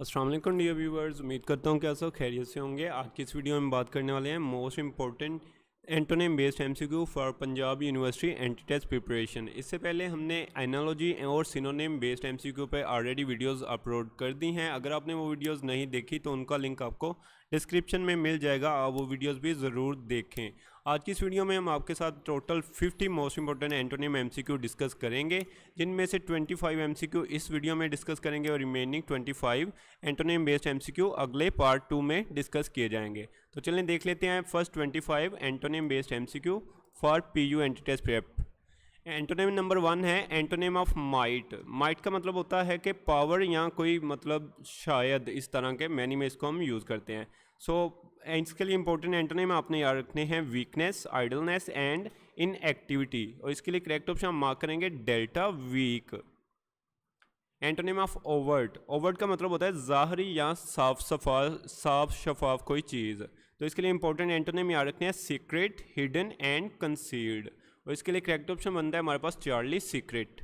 Aslam D viewers उम्मीद करता हूँ क्या सब खैरियत से होंगे आज की इस वीडियो में बात करने वाले हैं most important antonym based M C Q for Punjab University entry test preparation इससे पहले हमने एनोलॉजी और synonym based M C Q पर ऑलरेडी वीडियोस अपलोड कर दी हैं अगर आपने वो वीडियोस नहीं देखी तो उनका लिंक आपको डिस्क्रिप्शन में मिल जाएगा आप वो वीडियोस भी ज़रूर देखें आज की इस वीडियो में हम आपके साथ total 50 most important antonym M C Q discuss करेंगे जिनमें से 25 एमसीक्यू इस वीडियो में डिस्कस करेंगे और रिमेनिंग 25 एंटोनियम बेस्ड एमसीक्यू अगले पार्ट टू में डिस्कस किए जाएंगे तो चलिए देख लेते हैं first 25 antonym based M C Q for P entry test prep antonym number one है एंटोनेम ऑफ माइट माइट का मतलब होता है कि पावर या कोई मतलब शायद इस तरह के मैनी में इसको हम यूज़ करते हैं सो so, इसके लिए इंपॉर्टेंट एंटोनेम आपने याद रखने हैं weakness idleness and inactivity और इसके लिए करेक्ट ऑप्शन हम मार्क करेंगे delta weak antonym of overt overt का मतलब होता है ज़ाहरी या साफ सफा साफ शफाफ कोई चीज़ तो इसके लिए इंपॉर्टेंट एंटोनेम याद रखने हैं सीक्रेट हिडन एंड कंसील्ड और इसके लिए करेक्ट ऑप्शन बनता है हमारे पास Charlie secret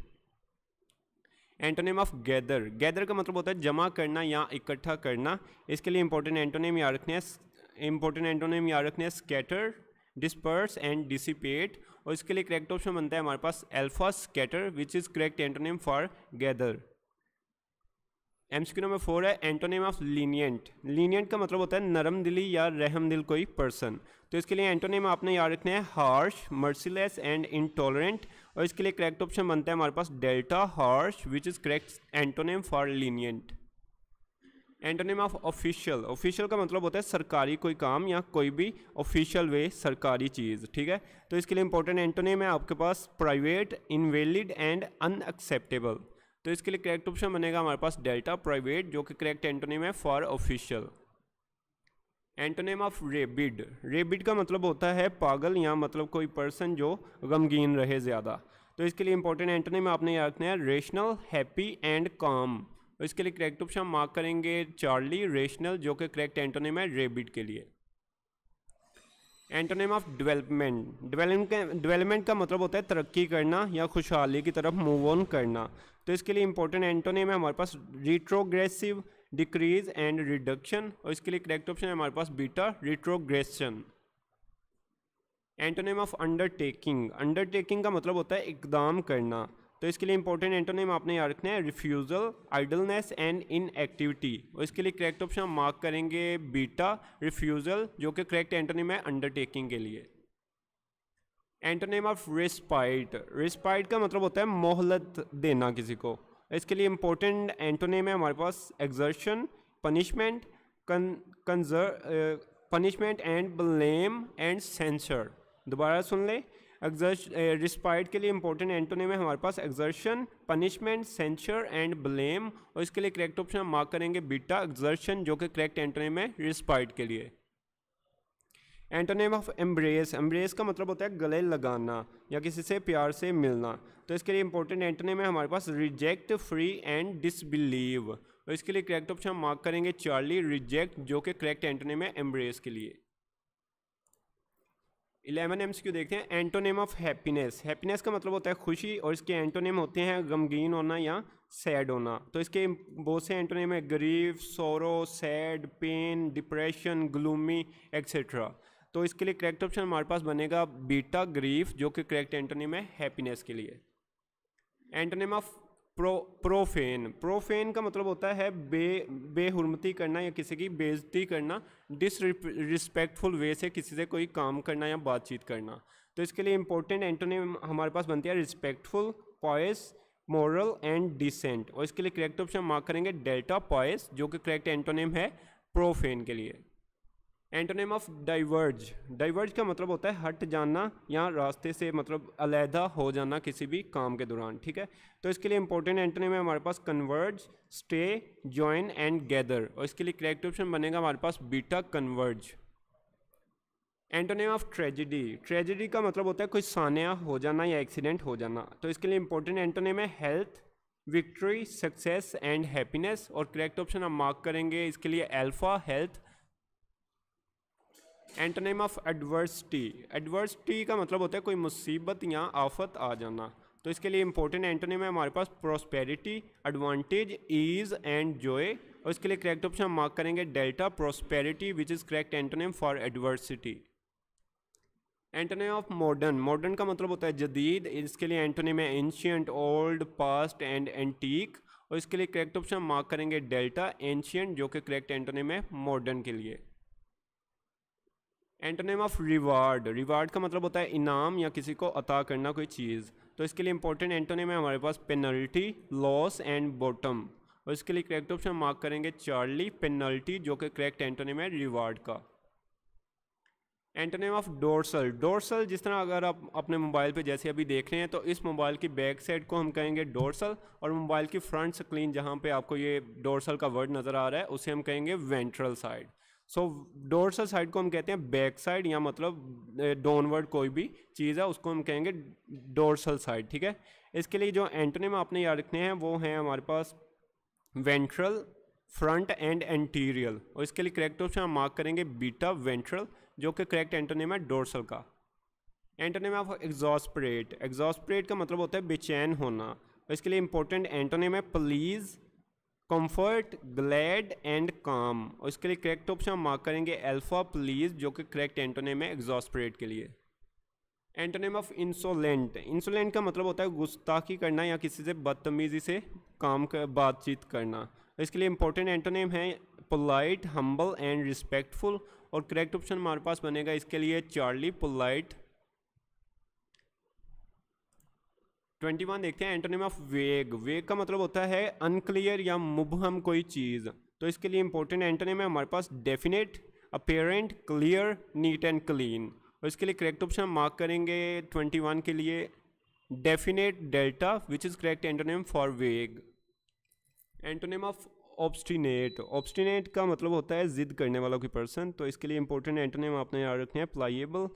antonym of gather gather का मतलब होता है जमा करना या इकट्ठा करना इसके लिए इंपॉर्टेंट एंटोनेम याद रखने इंपॉर्टेंट एंटोनेम याद रखने स्केटर डिस्पर्स एंड डिसिपेट और इसके लिए करेक्ट ऑप्शन बनता है हमारे पास alpha scatter which is correct antonym for gather M C Q number four है एंटोनिम ऑफ लीनियंट लीनियंट का मतलब होता है नरम दिली या रहम दिल कोई पर्सन तो इसके लिए एंटोनिम आपने याद रखना है हार्श मर्सीलेस एंड इंटॉलरेंट और इसके लिए करेक्ट ऑप्शन बनता है हमारे पास delta harsh which is correct antonym for lenient antonym of official official का मतलब होता है सरकारी कोई काम या कोई भी ऑफिशियल वे सरकारी चीज़ ठीक है तो इसके लिए इंपॉर्टेंट एंटोनिम है आपके पास प्राइवेट इनवेलिड एंड अनएक्सेप्टेबल तो इसके लिए करेक्ट ऑप्शन बनेगा हमारे पास डेल्टा प्राइवेट जो कि करेक्ट एंटोनिम है for official antonym of rabid rabid का मतलब होता है पागल या मतलब कोई पर्सन जो गमगीन रहे ज़्यादा तो इसके लिए इंपॉर्टेंट एंटोनिम आपने याद रखना है रेशनल हैप्पी एंड काम इसके लिए करेक्ट ऑप्शन मार्क करेंगे चार्ली रेशनल जो कि करेक्ट एंटोनिम है रेबिड के लिए एंटोनेम ऑफ डेवलपमेंट डेवलपमेंट का मतलब होता है तरक्की करना या खुशहाली की तरफ मूव ऑन करना तो इसके लिए इंपॉर्टेंट एंटोनेम है हमारे पास रिट्रोग्रेसिव डिक्रीज एंड रिडक्शन और इसके लिए करेक्ट ऑप्शन है हमारे पास beta retrogression antonym of undertaking undertaking का मतलब होता है इकदाम करना तो इसके लिए इंपॉर्टेंट एंटोनिम आपने याद रखना है refusal idleness and inactivity और इसके लिए करेक्ट ऑप्शन हम मार्क करेंगे बीटा रिफ्यूज़ल जो कि करेक्ट एंटोनिम है अंडरटेकिंग के लिए एंटोनिम ऑफ रिस्पाइट रिस्पाइट का मतलब होता है मोहलत देना किसी को इसके लिए इंपॉर्टेंट एंटोनिम है हमारे पास exertion punishment punishment and blame and censure दोबारा सुन ले एग्जर्श रिस्पाइट uh, के लिए इंपॉर्टेंट एंटोनिम है हमारे पास exertion punishment censure and blame और इसके लिए करेक्ट ऑप्शन हम मार्क करेंगे बीटा एग्जर्शन जो कि करेक्ट एंटोनिम है रिस्पाइट के लिए एंटोनिम ऑफ एम्ब्रेस एम्ब्रेस का मतलब होता है गले लगाना या किसी से प्यार से मिलना तो इसके लिए इंपॉर्टेंट एंटोनिम है हमारे पास रिजेक्ट फ्री एंड डिसबिलीव और इसके लिए करेक्ट ऑप्शन मार्क करेंगे चार्ली रिजेक्ट जो कि करेक्ट एंटोनिम है एम्ब्रेस के लिए इलेवन एम्स क्यों देखते हैं एंटोनेम ऑफ हैप्पीनेस हैप्पीनेस का मतलब होता है खुशी और इसके एंटोनेम होते हैं गमगीन होना या सैड होना तो इसके बहुत से एंटोनेम है गरीब sorrow sad pain depression gloomy etcetera तो इसके लिए करेक्ट ऑप्शन हमारे पास बनेगा बीटा ग्रीफ जो कि करेक्ट एंटोनेम है हैप्पीनेस के लिए antonym of pro profane profane का मतलब होता है बे बेहरमती करना या किसी की बेजती करना डिस रिस्पेक्टफुल वे से किसी से कोई काम करना या बातचीत करना तो इसके लिए इंपॉर्टेंट एंटोनी हमारे पास बनती है respectful pious moral and decent और इसके लिए करेक्ट ऑप्शन मार्क करेंगे डेल्टा पॉइस जो कि करेक्ट एंटोनेम है प्रोफेन के लिए एंटोनेम ऑफ डाइवर्ज डाइवर्ज का मतलब होता है हट जाना या रास्ते से मतलब अलहदा हो जाना किसी भी काम के दौरान ठीक है तो इसके लिए इंपॉर्टेंट एंटोनेम है हमारे पास converge stay join and gather और इसके लिए करेक्ट ऑप्शन बनेगा हमारे पास beta converge antonym of tragedy tragedy का मतलब होता है कोई सानिया हो जाना या एक्सीडेंट हो जाना तो इसके लिए इंपॉर्टेंट एंटोनेम है health victory success and happiness और करेक्ट ऑप्शन हम मार्क करेंगे इसके लिए alpha health antonym of adversity adversity का मतलब होता है कोई मुसीबत या आफत आ जाना तो इसके लिए इंपॉर्टेंट एंटनेम है हमारे पास prosperity advantage ease and joy और इसके लिए करेक्ट ऑप्शन हम मार्क करेंगे delta prosperity which is correct antonym for adversity antonym of modern modern का मतलब होता है जदीद इसके लिए एंटोनिम है ancient old past and antique और इसके लिए करेक्ट ऑप्शन मार्क करेंगे डेल्टा एंशियंट जो कि करेक्ट एंटोनिम है मॉडर्न के लिए एंटोनेम ऑफ रिवार्ड रिवार्ड का मतलब होता है इनाम या किसी को अता करना कोई चीज़ तो इसके लिए इंपॉर्टेंट एंटोनेम है हमारे पास पेनल्टी लॉस एंड बॉटम और इसके लिए करेक्ट ऑप्शन मार्क करेंगे चार्ली पेनल्टी जो कि करेक्ट एंटोनेम है रिवार्ड का एंटोनेम ऑफ डोरसल डोरसल जिस तरह अगर आप अपने मोबाइल पे जैसे अभी देख रहे हैं तो इस मोबाइल की बैक साइड को हम कहेंगे डोरसल और मोबाइल की फ्रंट स्क्रीन जहाँ पे आपको ये डोरसल का वर्ड नज़र आ रहा है उसे हम कहेंगे ventral side so dorsal side को हम कहते हैं बैक साइड या मतलब डाउनवर्ड कोई भी चीज़ है उसको हम कहेंगे डोर्सल साइड ठीक है इसके लिए जो एंटोनिम आपने याद रखने हैं वो हैं हमारे पास वेंट्रल फ्रंट एंड एंटीरियल और इसके लिए करेक्ट ऑप्शन हम मार्क करेंगे बीटा वेंट्रल जो कि करेक्ट एंटोनिम है डोर्सल का एंटोनिम ऑफ एग्जॉस्परेट एग्जॉस्परेट का मतलब होता है बेचैन होना इसके लिए इंपॉर्टेंट एंटोनिम है please comfort glad and calm और इसके लिए करेक्ट ऑप्शन हम मार्क करेंगे अल्फा प्लीज जो कि करेक्ट एंटोनेम है एग्जॉस्परेट के लिए एंटोनेम ऑफ इंसोलेंट इंसोलेंट का मतलब होता है गुस्ताखी करना या किसी से बदतमीजी से काम कर बातचीत करना इसके लिए इंपॉर्टेंट एंटोनेम है पोलाइट हम्बल एंड रिस्पेक्टफुल और करेक्ट ऑप्शन हमारे पास बनेगा इसके लिए चार्ली पोलाइट ट्वेंटी वन देखते हैं एंटोनिम ऑफ वेग वेग का मतलब होता है अनक्लियर या मुबहम कोई चीज़ तो इसके लिए इंपॉर्टेंट एंटोनिम है हमारे पास definite apparent clear neat and clean और इसके लिए करेक्ट ऑप्शन हम मार्क करेंगे ट्वेंटी वन के लिए definite delta which is correct antonym for vague antonym of obstinate obstinate का मतलब होता है ज़िद करने वाला कोई पर्सन तो इसके लिए इंपॉर्टेंट एंटोनिम आपने याद रखने हैं प्लाइएबल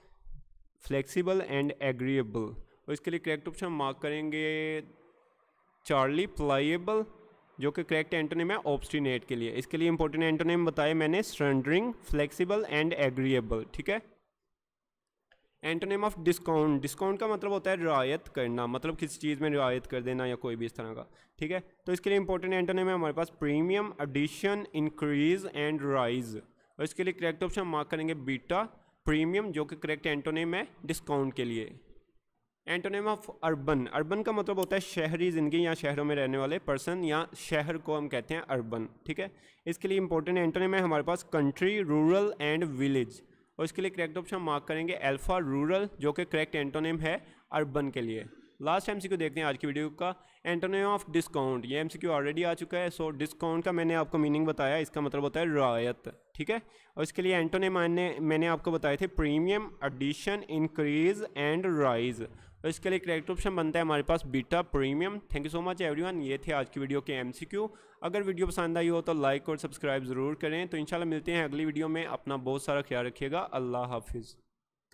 फ्लेक्सीबल एंड एग्रीएबल और इसके लिए करेक्ट ऑप्शन मार्क करेंगे चार्ली प्लाइएबल जो कि करेक्ट नेम है ऑब्स्टिनेट के लिए इसके लिए इंपॉर्टेंट नेम बताए मैंने सरेंडरिंग फ्लेक्सिबल एंड एग्रीएबल ठीक है नेम ऑफ डिस्काउंट डिस्काउंट का मतलब होता है रियायत करना मतलब किसी चीज़ में रियायत कर देना या कोई भी इस तरह का ठीक है तो इसके लिए इंपॉर्टेंट एंटोनेम है हमारे पास premium addition increase and rise और इसके लिए करेक्ट ऑप्शन मार्क करेंगे बीटा प्रीमियम जो कि करेक्ट एंटोनेम है डिस्काउंट के लिए एंटोनेम ऑफ अर्बन अर्बन का मतलब होता है शहरी ज़िंदगी या शहरों में रहने वाले पर्सन या शहर को हम कहते हैं अर्बन ठीक है इसके लिए इंपॉर्टेंट एंटोनेम है हमारे पास कंट्री रूरल एंड विलेज और इसके लिए करेक्ट ऑप्शन मार्क करेंगे अल्फा रूरल जो कि करेक्ट एंटोनेम है अर्बन के लिए लास्ट एम देखते हैं आज की वीडियो का एंटोनेम ऑफ डिस्काउंट ये एम ऑलरेडी आ चुका है सो so, डिस्काउंट का मैंने आपको मीनिंग बताया इसका मतलब होता है रियायत ठीक है और इसके लिए एंटोनेम मैंने मैंने आपको बताए थे premium addition increase and rise और इसके लिए करेक्ट ऑप्शन बनता है हमारे पास beta premium thank you so much everyone ये थे आज की वीडियो के एमसीक्यू अगर वीडियो पसंद आई हो तो लाइक और सब्सक्राइब ज़रूर करें तो इंशाल्लाह मिलते हैं अगली वीडियो में अपना बहुत सारा ख्याल रखिएगा अल्लाह हाफिज़